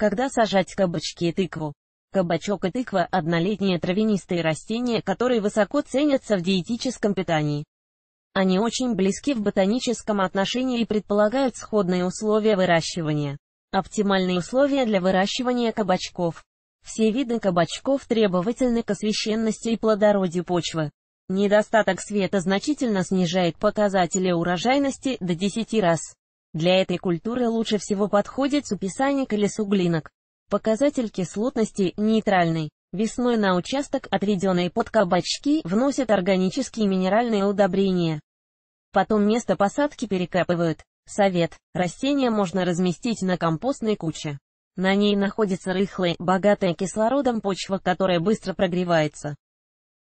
Когда сажать кабачки и тыкву? Кабачок и тыква – однолетние травянистые растения, которые высоко ценятся в диетическом питании. Они очень близки в ботаническом отношении и предполагают сходные условия выращивания. Оптимальные условия для выращивания кабачков. Все виды кабачков требовательны к освещенности и плодородию почвы. Недостаток света значительно снижает показатели урожайности до 10 раз. Для этой культуры лучше всего подходит суписанник или суглинок. Показатель кислотности нейтральный. Весной на участок, отведенный под кабачки, вносят органические минеральные удобрения. Потом место посадки перекапывают. Совет. Растения можно разместить на компостной куче. На ней находится рыхлая, богатая кислородом почва, которая быстро прогревается.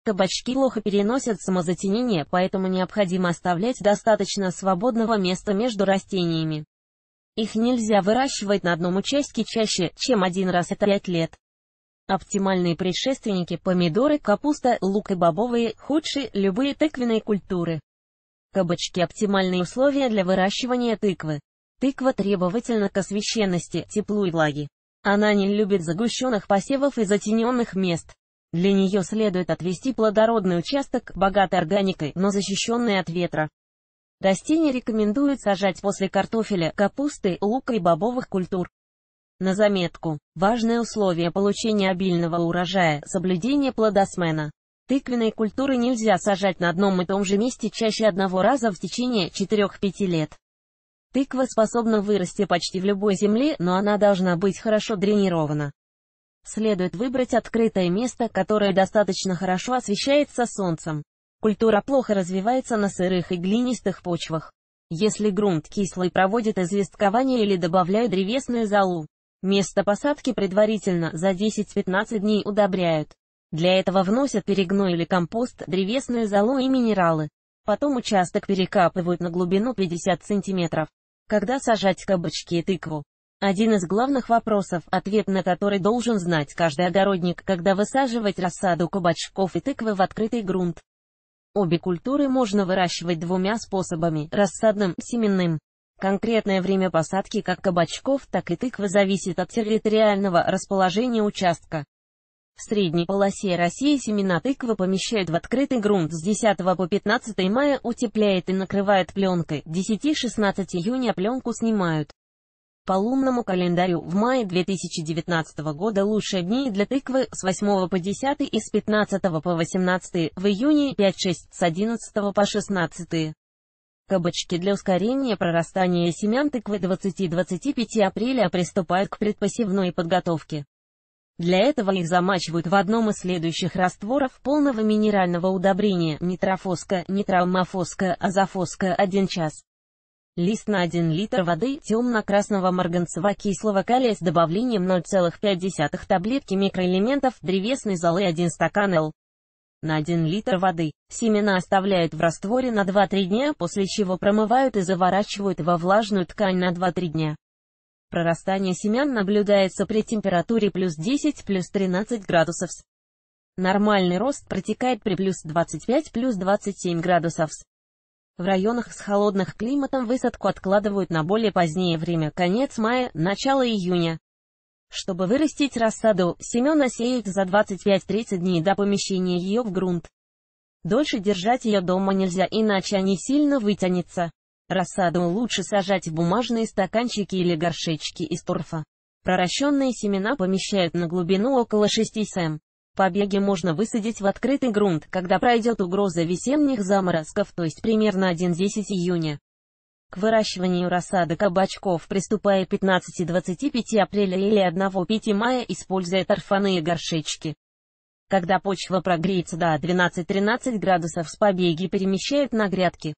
Кабачки плохо переносят самозатенение, поэтому необходимо оставлять достаточно свободного места между растениями. Их нельзя выращивать на одном участке чаще, чем один раз это 5 лет. Оптимальные предшественники – помидоры, капуста, лук и бобовые, худшие – любые тыквенные культуры. Кабачки – оптимальные условия для выращивания тыквы. Тыква требовательна к освещенности, теплу и влаге. Она не любит загущенных посевов и затененных мест. Для нее следует отвести плодородный участок, богатый органикой, но защищенный от ветра. Растения рекомендуют сажать после картофеля, капусты, лука и бобовых культур. На заметку. Важное условие получения обильного урожая – соблюдение плодосмена. Тыквенные культуры нельзя сажать на одном и том же месте чаще одного раза в течение 4-5 лет. Тыква способна вырасти почти в любой земле, но она должна быть хорошо дренирована. Следует выбрать открытое место, которое достаточно хорошо освещается солнцем. Культура плохо развивается на сырых и глинистых почвах. Если грунт кислый проводит известкование или добавляют древесную золу. Место посадки предварительно за 10-15 дней удобряют. Для этого вносят перегной или компост, древесную золу и минералы. Потом участок перекапывают на глубину 50 см. Когда сажать кабачки и тыкву? Один из главных вопросов, ответ на который должен знать каждый огородник, когда высаживать рассаду кабачков и тыквы в открытый грунт. Обе культуры можно выращивать двумя способами – рассадным, семенным. Конкретное время посадки как кабачков, так и тыквы зависит от территориального расположения участка. В средней полосе России семена тыквы помещают в открытый грунт с 10 по 15 мая, утепляет и накрывает пленкой, 10-16 июня пленку снимают. По лунному календарю в мае 2019 года лучшие дни для тыквы с 8 по 10 и с 15 по 18, в июне 5-6 с 11 по 16. Кабачки для ускорения прорастания семян тыквы 20-25 апреля приступают к предпосевной подготовке. Для этого их замачивают в одном из следующих растворов полного минерального удобрения нитрофоска, нитраумофоска, азофоска 1 час. Лист на 1 литр воды темно-красного марганцева кислого калия с добавлением 0,5 таблетки микроэлементов древесной золы 1 стакан Л на 1 литр воды. Семена оставляют в растворе на 2-3 дня, после чего промывают и заворачивают во влажную ткань на 2-3 дня. Прорастание семян наблюдается при температуре плюс 10, плюс 13 градусов. Нормальный рост протекает при плюс 25, плюс 27 градусов. В районах с холодных климатом высадку откладывают на более позднее время, конец мая, начало июня. Чтобы вырастить рассаду, семена сеют за 25-30 дней до помещения ее в грунт. Дольше держать ее дома нельзя, иначе они сильно вытянется. Рассаду лучше сажать в бумажные стаканчики или горшечки из торфа. Проращенные семена помещают на глубину около 6 см. Побеги можно высадить в открытый грунт, когда пройдет угроза весенних заморозков, то есть примерно 1-10 июня. К выращиванию рассады кабачков приступая 15-25 апреля или 1-5 мая, используя торфяные горшечки. Когда почва прогреется до 12-13 градусов с побеги перемещают на грядки.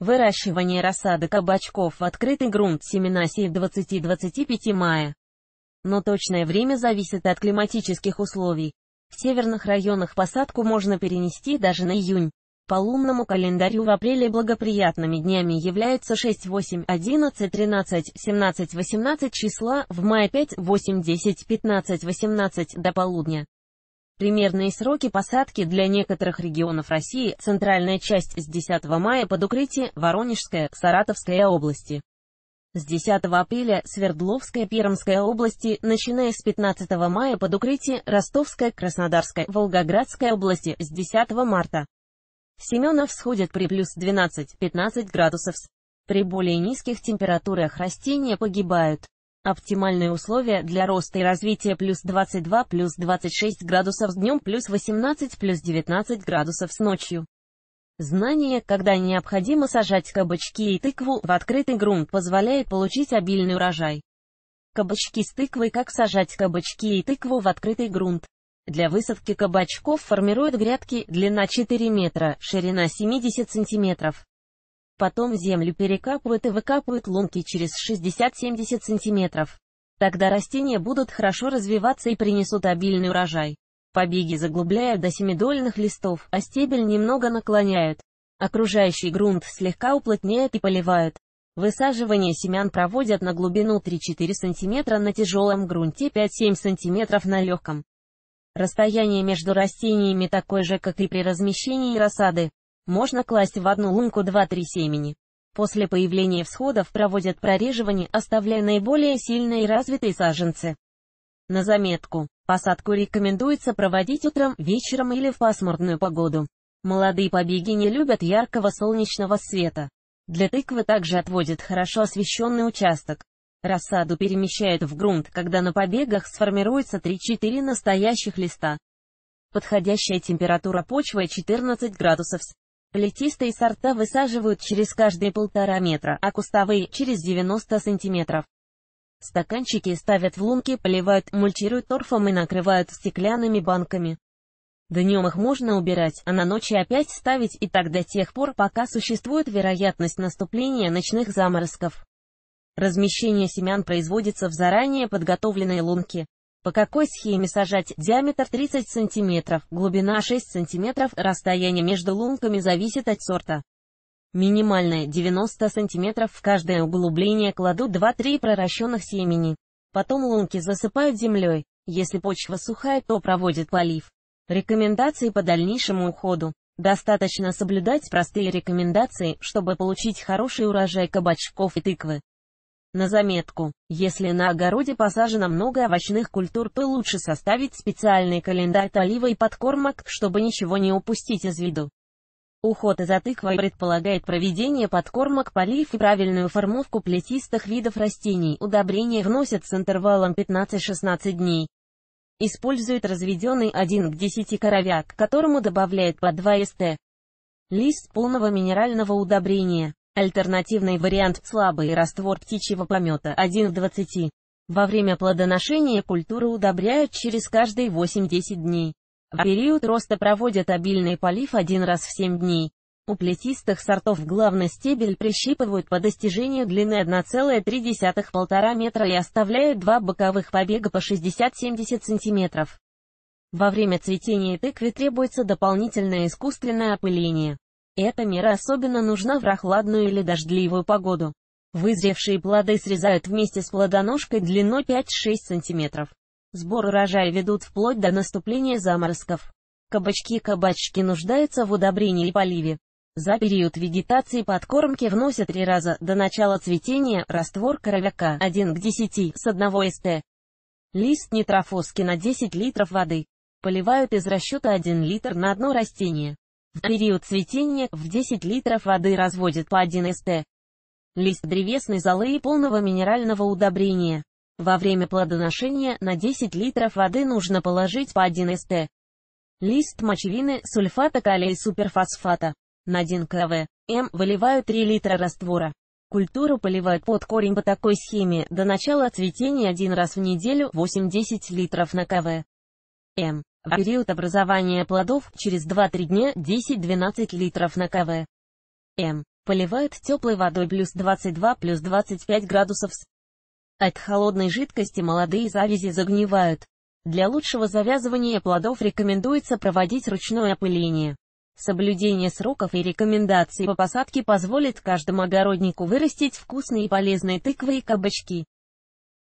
Выращивание рассады кабачков в открытый грунт семена сеют 20-25 мая. Но точное время зависит от климатических условий. В северных районах посадку можно перенести даже на июнь. По лунному календарю в апреле благоприятными днями являются 6, 8, 11, 13, 17, 18 числа, в мае 5, 8, 10, 15, 18 до полудня. Примерные сроки посадки для некоторых регионов России, центральная часть с 10 мая под укрытие, Воронежская, Саратовская области. С 10 апреля Свердловская Пермская области, начиная с 15 мая под укрытие Ростовская, Краснодарская, Волгоградская области с 10 марта. Семенов сходит при плюс 12-15 градусов. При более низких температурах растения погибают. Оптимальные условия для роста и развития плюс 22 плюс 26 градусов днем плюс 18 плюс 19 градусов с ночью. Знание, когда необходимо сажать кабачки и тыкву в открытый грунт, позволяет получить обильный урожай. Кабачки с тыквой Как сажать кабачки и тыкву в открытый грунт? Для высадки кабачков формируют грядки, длина 4 метра, ширина 70 сантиметров. Потом землю перекапывают и выкапывают лунки через 60-70 сантиметров. Тогда растения будут хорошо развиваться и принесут обильный урожай. Побеги заглубляя до семидольных листов, а стебель немного наклоняют. Окружающий грунт слегка уплотняют и поливают. Высаживание семян проводят на глубину 3-4 см на тяжелом грунте 5-7 см на легком. Расстояние между растениями такое же, как и при размещении рассады. Можно класть в одну лунку 2-3 семени. После появления всходов проводят прореживание, оставляя наиболее сильные и развитые саженцы. На заметку. Посадку рекомендуется проводить утром, вечером или в пасмурную погоду. Молодые побеги не любят яркого солнечного света. Для тыквы также отводят хорошо освещенный участок. Рассаду перемещают в грунт, когда на побегах сформируется 3-4 настоящих листа. Подходящая температура почвы 14 градусов. Летистые сорта высаживают через каждые полтора метра, а кустовые – через 90 сантиметров. Стаканчики ставят в лунки, поливают, мульчируют торфом и накрывают стеклянными банками. Днем их можно убирать, а на ночи опять ставить и так до тех пор, пока существует вероятность наступления ночных заморозков. Размещение семян производится в заранее подготовленной лунке. По какой схеме сажать? Диаметр 30 см, глубина 6 см, расстояние между лунками зависит от сорта. Минимальное 90 см в каждое углубление кладу 2-3 проращенных семени. Потом лунки засыпают землей. Если почва сухая, то проводит полив. Рекомендации по дальнейшему уходу. Достаточно соблюдать простые рекомендации, чтобы получить хороший урожай кабачков и тыквы. На заметку, если на огороде посажено много овощных культур, то лучше составить специальный календарь полива и подкормок, чтобы ничего не упустить из виду. Уход за тыквой предполагает проведение подкормок, полив и правильную формовку плетистых видов растений. Удобрения вносят с интервалом 15-16 дней. Использует разведенный 1 к 10 коровяк, которому добавляет по 2 ст. Лист полного минерального удобрения. Альтернативный вариант – слабый раствор птичьего помета 1 к 20. Во время плодоношения культуру удобряют через каждые 8-10 дней. В а период роста проводят обильный полив один раз в 7 дней. У плетистых сортов главный стебель прищипывают по достижению длины 1,3-1,5 метра и оставляют два боковых побега по 60-70 см. Во время цветения тыкве требуется дополнительное искусственное опыление. Эта мера особенно нужна в прохладную или дождливую погоду. Вызревшие плоды срезают вместе с плодоножкой длиной 5-6 см. Сбор урожая ведут вплоть до наступления заморозков. Кабачки-кабачки нуждаются в удобрении и поливе. За период вегетации подкормки вносят три раза до начала цветения раствор коровяка 1 к 10 с 1 ст. Лист нитрофоски на 10 литров воды. Поливают из расчета 1 литр на одно растение. В период цветения в 10 литров воды разводят по 1 ст. Лист древесной золы и полного минерального удобрения. Во время плодоношения на 10 литров воды нужно положить по 1 ст. Лист мочевины, сульфата калия и суперфосфата. На 1 кв. М выливают 3 литра раствора. Культуру поливают под корень по такой схеме до начала цветения один раз в неделю 8-10 литров на кв. М. В период образования плодов через 2-3 дня 10-12 литров на кв. М. Поливают теплой водой плюс 22 плюс 25 градусов с от холодной жидкости молодые завязи загнивают. Для лучшего завязывания плодов рекомендуется проводить ручное опыление. Соблюдение сроков и рекомендаций по посадке позволит каждому огороднику вырастить вкусные и полезные тыквы и кабачки.